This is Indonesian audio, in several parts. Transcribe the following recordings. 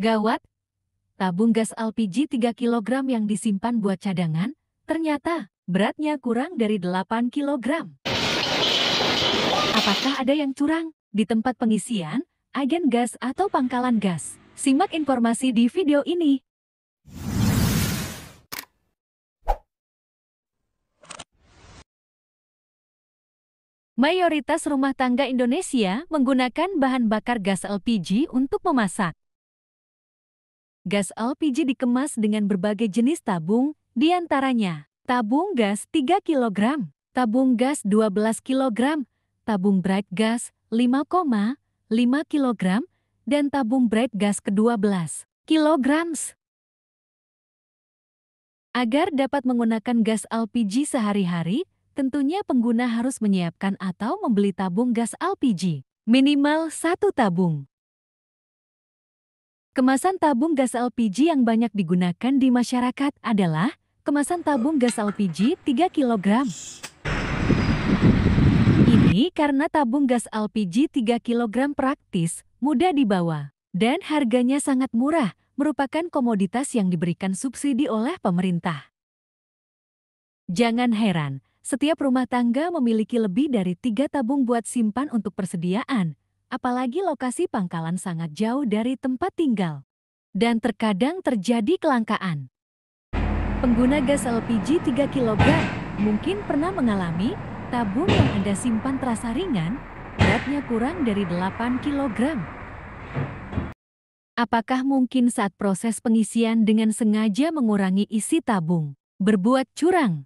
Gawat! Tabung gas LPG 3 kg yang disimpan buat cadangan, ternyata beratnya kurang dari 8 kg. Apakah ada yang curang di tempat pengisian, agen gas atau pangkalan gas? Simak informasi di video ini. Mayoritas rumah tangga Indonesia menggunakan bahan bakar gas LPG untuk memasak. Gas LPG dikemas dengan berbagai jenis tabung, diantaranya tabung gas 3 kg, tabung gas 12 kg, tabung bright gas 5,5 kg, dan tabung bright gas ke-12 kg. Agar dapat menggunakan gas LPG sehari-hari, tentunya pengguna harus menyiapkan atau membeli tabung gas LPG, minimal satu tabung. Kemasan tabung gas LPG yang banyak digunakan di masyarakat adalah kemasan tabung gas LPG 3 kg. Ini karena tabung gas LPG 3 kg praktis, mudah dibawa, dan harganya sangat murah, merupakan komoditas yang diberikan subsidi oleh pemerintah. Jangan heran, setiap rumah tangga memiliki lebih dari 3 tabung buat simpan untuk persediaan, apalagi lokasi pangkalan sangat jauh dari tempat tinggal. Dan terkadang terjadi kelangkaan. Pengguna gas LPG 3 kg mungkin pernah mengalami tabung yang Anda simpan terasa ringan, beratnya kurang dari 8 kg. Apakah mungkin saat proses pengisian dengan sengaja mengurangi isi tabung, berbuat curang?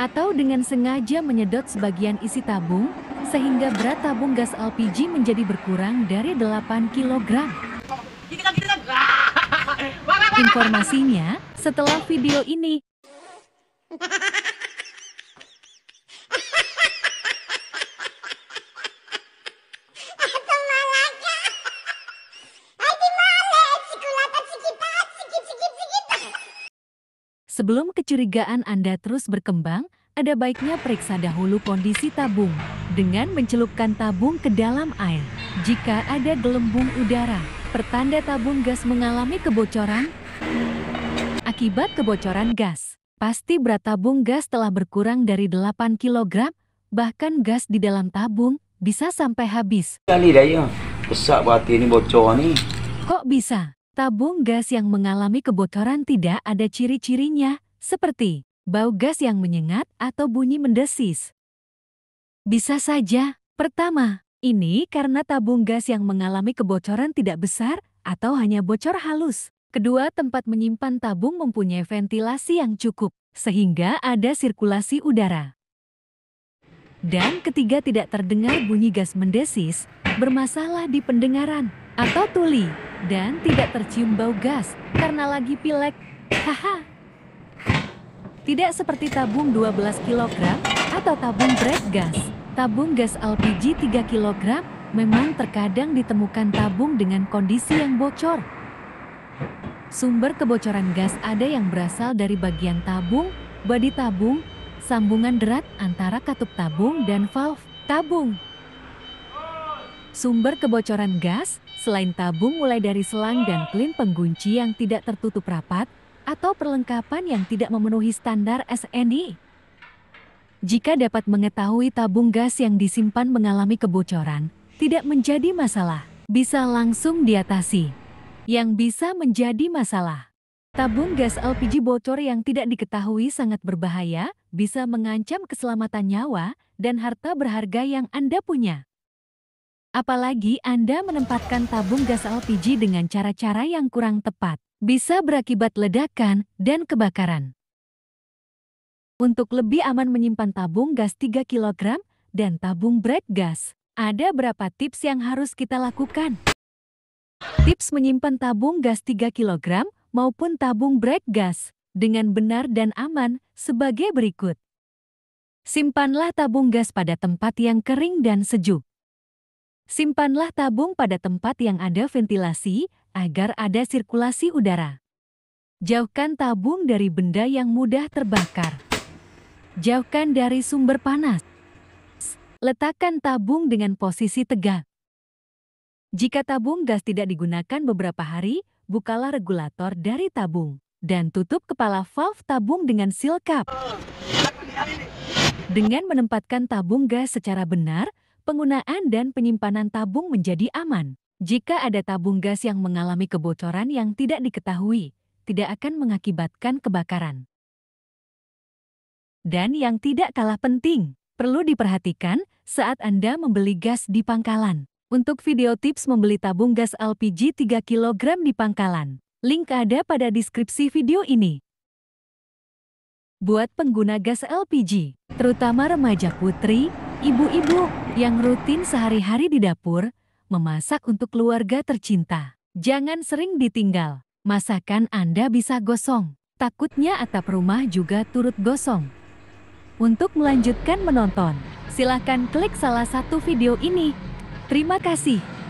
Atau dengan sengaja menyedot sebagian isi tabung, sehingga berat tabung gas LPG menjadi berkurang dari 8 kg. Kan, kan. Informasinya setelah video ini. Sebelum kecurigaan Anda terus berkembang, ada baiknya periksa dahulu kondisi tabung dengan mencelupkan tabung ke dalam air. Jika ada gelembung udara, pertanda tabung gas mengalami kebocoran. Akibat kebocoran gas, pasti berat tabung gas telah berkurang dari 8 kg, bahkan gas di dalam tabung bisa sampai habis. dah daya, besar berarti ini bocor nih. Kok bisa? Tabung gas yang mengalami kebocoran tidak ada ciri-cirinya, seperti bau gas yang menyengat atau bunyi mendesis. Bisa saja, pertama, ini karena tabung gas yang mengalami kebocoran tidak besar atau hanya bocor halus. Kedua, tempat menyimpan tabung mempunyai ventilasi yang cukup, sehingga ada sirkulasi udara. Dan ketiga, tidak terdengar bunyi gas mendesis, bermasalah di pendengaran, atau tuli, dan tidak tercium bau gas, karena lagi pilek. Haha. Tidak seperti tabung 12 kg atau tabung bread gas. Tabung gas LPG 3 kg memang terkadang ditemukan tabung dengan kondisi yang bocor. Sumber kebocoran gas ada yang berasal dari bagian tabung, body tabung, sambungan derat antara katup tabung dan valve tabung. Sumber kebocoran gas, selain tabung mulai dari selang dan klin pengunci yang tidak tertutup rapat, atau perlengkapan yang tidak memenuhi standar SNI. Jika dapat mengetahui tabung gas yang disimpan mengalami kebocoran, tidak menjadi masalah, bisa langsung diatasi. Yang bisa menjadi masalah, tabung gas LPG bocor yang tidak diketahui sangat berbahaya, bisa mengancam keselamatan nyawa dan harta berharga yang Anda punya. Apalagi Anda menempatkan tabung gas LPG dengan cara-cara yang kurang tepat, bisa berakibat ledakan dan kebakaran. Untuk lebih aman menyimpan tabung gas 3 kg dan tabung bread gas, ada berapa tips yang harus kita lakukan? Tips menyimpan tabung gas 3 kg maupun tabung bread gas dengan benar dan aman sebagai berikut. Simpanlah tabung gas pada tempat yang kering dan sejuk. Simpanlah tabung pada tempat yang ada ventilasi agar ada sirkulasi udara. Jauhkan tabung dari benda yang mudah terbakar. Jauhkan dari sumber panas. Letakkan tabung dengan posisi tegak. Jika tabung gas tidak digunakan beberapa hari, bukalah regulator dari tabung dan tutup kepala valve tabung dengan seal cap. Dengan menempatkan tabung gas secara benar, penggunaan dan penyimpanan tabung menjadi aman. Jika ada tabung gas yang mengalami kebocoran yang tidak diketahui, tidak akan mengakibatkan kebakaran. Dan yang tidak kalah penting, perlu diperhatikan saat Anda membeli gas di pangkalan. Untuk video tips membeli tabung gas LPG 3 kg di pangkalan, link ada pada deskripsi video ini. Buat pengguna gas LPG, terutama remaja putri, Ibu-ibu yang rutin sehari-hari di dapur, memasak untuk keluarga tercinta. Jangan sering ditinggal, masakan Anda bisa gosong. Takutnya atap rumah juga turut gosong. Untuk melanjutkan menonton, silahkan klik salah satu video ini. Terima kasih.